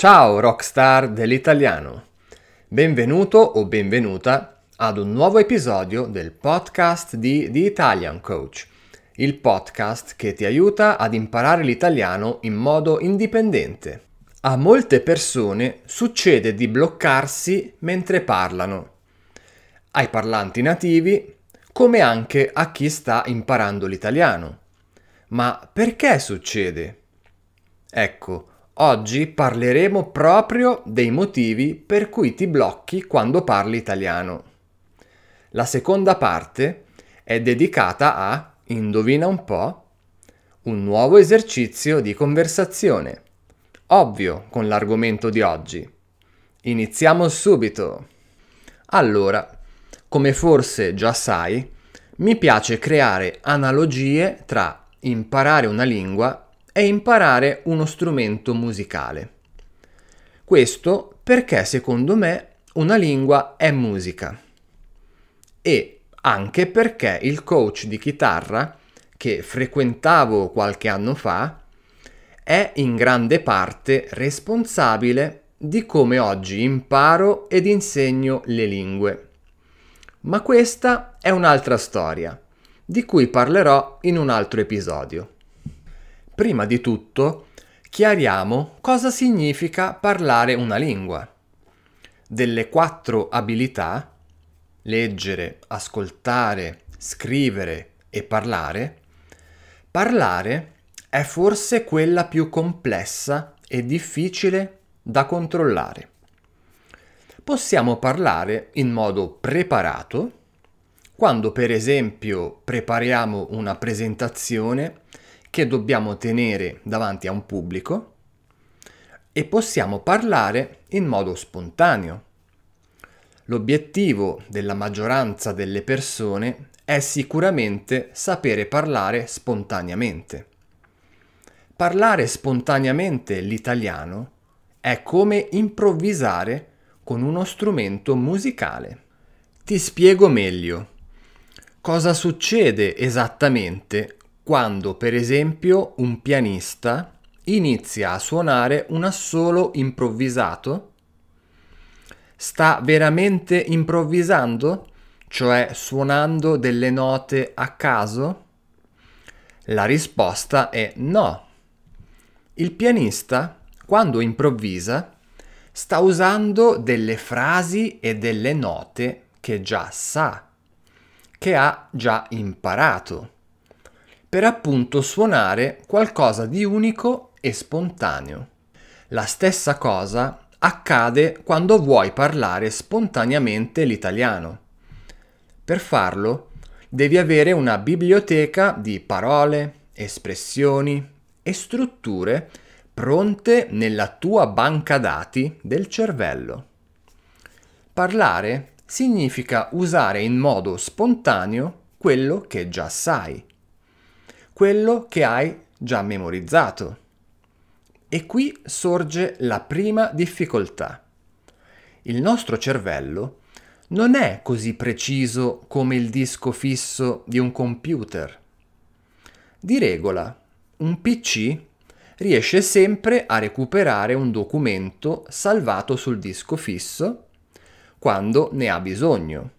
Ciao rockstar dell'italiano! Benvenuto o benvenuta ad un nuovo episodio del podcast di The Italian Coach, il podcast che ti aiuta ad imparare l'italiano in modo indipendente. A molte persone succede di bloccarsi mentre parlano, ai parlanti nativi come anche a chi sta imparando l'italiano. Ma perché succede? Ecco, Oggi parleremo proprio dei motivi per cui ti blocchi quando parli italiano. La seconda parte è dedicata a, indovina un po', un nuovo esercizio di conversazione. Ovvio con l'argomento di oggi. Iniziamo subito. Allora, come forse già sai, mi piace creare analogie tra imparare una lingua è imparare uno strumento musicale. Questo perché secondo me una lingua è musica e anche perché il coach di chitarra che frequentavo qualche anno fa è in grande parte responsabile di come oggi imparo ed insegno le lingue. Ma questa è un'altra storia, di cui parlerò in un altro episodio. Prima di tutto, chiariamo cosa significa parlare una lingua. Delle quattro abilità, leggere, ascoltare, scrivere e parlare, parlare è forse quella più complessa e difficile da controllare. Possiamo parlare in modo preparato, quando per esempio prepariamo una presentazione che dobbiamo tenere davanti a un pubblico e possiamo parlare in modo spontaneo. L'obiettivo della maggioranza delle persone è sicuramente sapere parlare spontaneamente. Parlare spontaneamente l'italiano è come improvvisare con uno strumento musicale. Ti spiego meglio. Cosa succede esattamente quando per esempio un pianista inizia a suonare un assolo improvvisato? Sta veramente improvvisando? Cioè suonando delle note a caso? La risposta è no. Il pianista, quando improvvisa, sta usando delle frasi e delle note che già sa, che ha già imparato per appunto suonare qualcosa di unico e spontaneo. La stessa cosa accade quando vuoi parlare spontaneamente l'italiano. Per farlo devi avere una biblioteca di parole, espressioni e strutture pronte nella tua banca dati del cervello. Parlare significa usare in modo spontaneo quello che già sai quello che hai già memorizzato. E qui sorge la prima difficoltà. Il nostro cervello non è così preciso come il disco fisso di un computer. Di regola, un PC riesce sempre a recuperare un documento salvato sul disco fisso quando ne ha bisogno.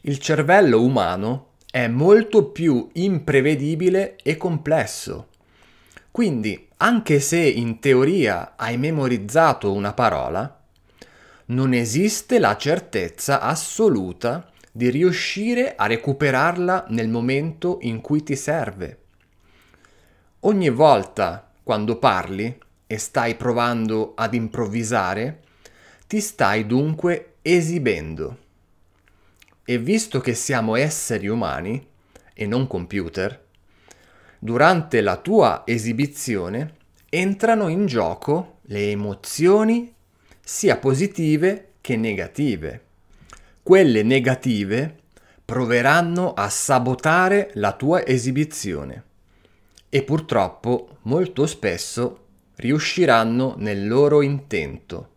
Il cervello umano è molto più imprevedibile e complesso. Quindi, anche se in teoria hai memorizzato una parola, non esiste la certezza assoluta di riuscire a recuperarla nel momento in cui ti serve. Ogni volta quando parli e stai provando ad improvvisare, ti stai dunque esibendo. E visto che siamo esseri umani e non computer, durante la tua esibizione entrano in gioco le emozioni sia positive che negative. Quelle negative proveranno a sabotare la tua esibizione e purtroppo molto spesso riusciranno nel loro intento.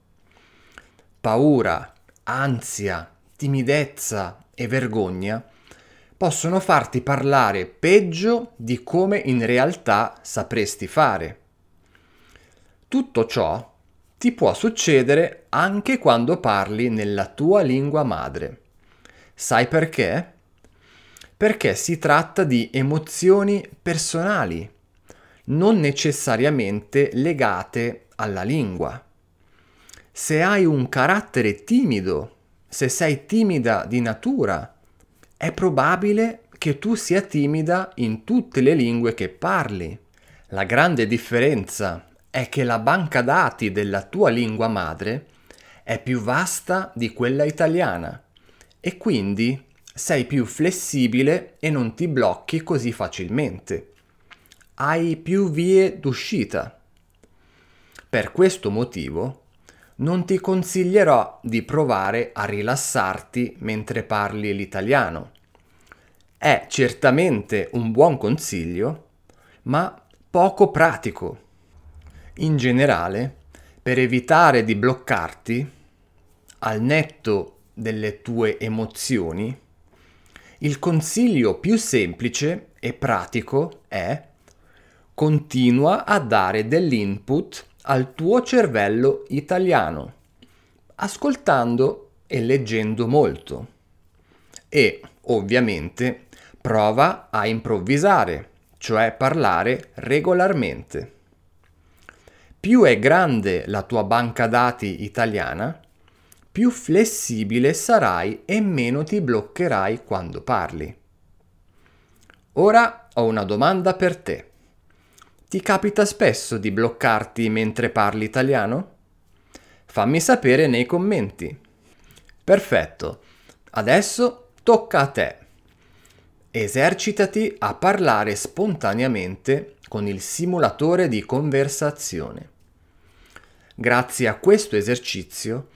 Paura, ansia, timidezza e vergogna possono farti parlare peggio di come in realtà sapresti fare. Tutto ciò ti può succedere anche quando parli nella tua lingua madre. Sai perché? Perché si tratta di emozioni personali, non necessariamente legate alla lingua. Se hai un carattere timido se sei timida di natura, è probabile che tu sia timida in tutte le lingue che parli. La grande differenza è che la banca dati della tua lingua madre è più vasta di quella italiana e quindi sei più flessibile e non ti blocchi così facilmente. Hai più vie d'uscita. Per questo motivo non ti consiglierò di provare a rilassarti mentre parli l'italiano. È certamente un buon consiglio, ma poco pratico. In generale, per evitare di bloccarti, al netto delle tue emozioni, il consiglio più semplice e pratico è continua a dare dell'input al tuo cervello italiano, ascoltando e leggendo molto. E, ovviamente, prova a improvvisare, cioè parlare regolarmente. Più è grande la tua banca dati italiana, più flessibile sarai e meno ti bloccherai quando parli. Ora ho una domanda per te. Ti capita spesso di bloccarti mentre parli italiano? Fammi sapere nei commenti. Perfetto, adesso tocca a te. Esercitati a parlare spontaneamente con il simulatore di conversazione. Grazie a questo esercizio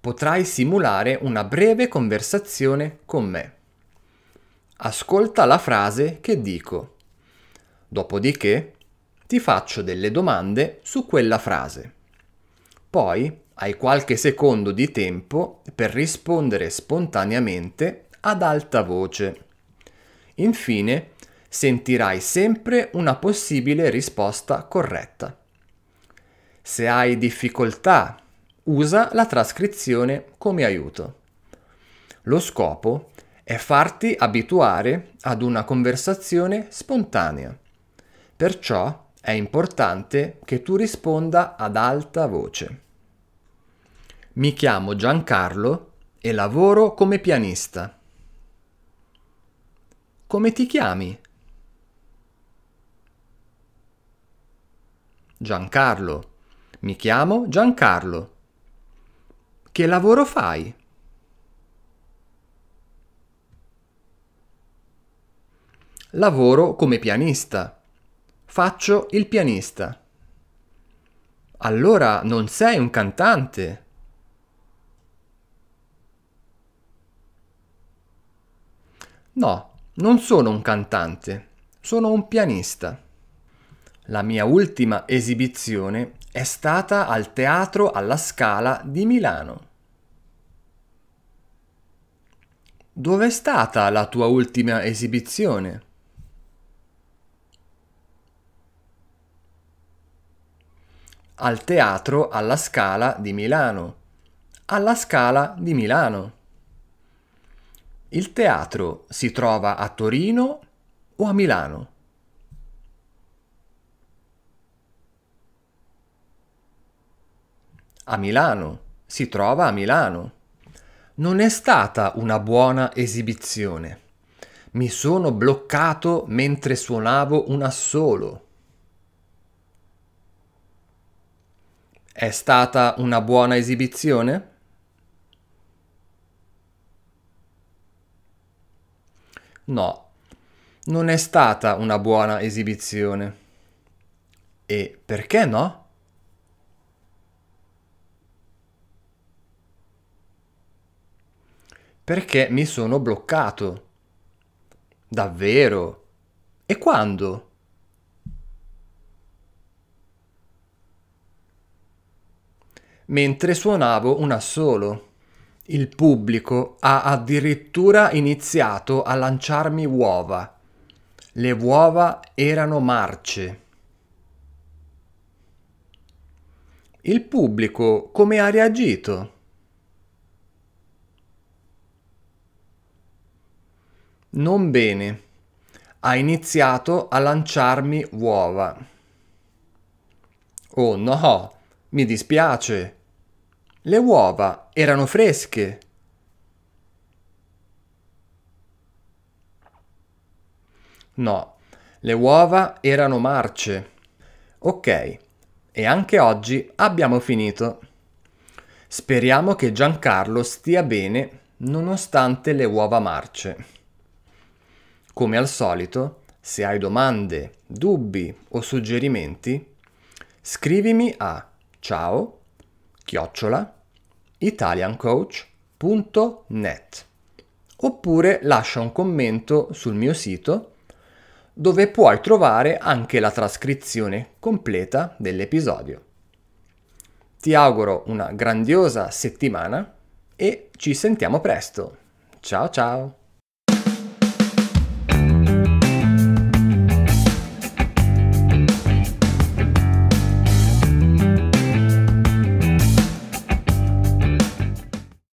potrai simulare una breve conversazione con me. Ascolta la frase che dico. Dopodiché ti faccio delle domande su quella frase. Poi hai qualche secondo di tempo per rispondere spontaneamente ad alta voce. Infine, sentirai sempre una possibile risposta corretta. Se hai difficoltà, usa la trascrizione come aiuto. Lo scopo è farti abituare ad una conversazione spontanea. Perciò è importante che tu risponda ad alta voce. Mi chiamo Giancarlo e lavoro come pianista. Come ti chiami? Giancarlo. Mi chiamo Giancarlo. Che lavoro fai? Lavoro come pianista. Faccio il pianista. Allora non sei un cantante. No, non sono un cantante, sono un pianista. La mia ultima esibizione è stata al Teatro alla Scala di Milano. Dov'è stata la tua ultima esibizione? al teatro alla Scala di Milano. Alla Scala di Milano. Il teatro si trova a Torino o a Milano? A Milano. Si trova a Milano. Non è stata una buona esibizione. Mi sono bloccato mentre suonavo un assolo. È stata una buona esibizione? No, non è stata una buona esibizione. E perché no? Perché mi sono bloccato. Davvero? E quando? mentre suonavo un assolo. Il pubblico ha addirittura iniziato a lanciarmi uova. Le uova erano marce. Il pubblico come ha reagito? Non bene. Ha iniziato a lanciarmi uova. Oh no, mi dispiace. Le uova erano fresche. No, le uova erano marce. Ok, e anche oggi abbiamo finito. Speriamo che Giancarlo stia bene nonostante le uova marce. Come al solito, se hai domande, dubbi o suggerimenti, scrivimi a ciao chiocciola italiancoach.net oppure lascia un commento sul mio sito dove puoi trovare anche la trascrizione completa dell'episodio. Ti auguro una grandiosa settimana e ci sentiamo presto. Ciao ciao!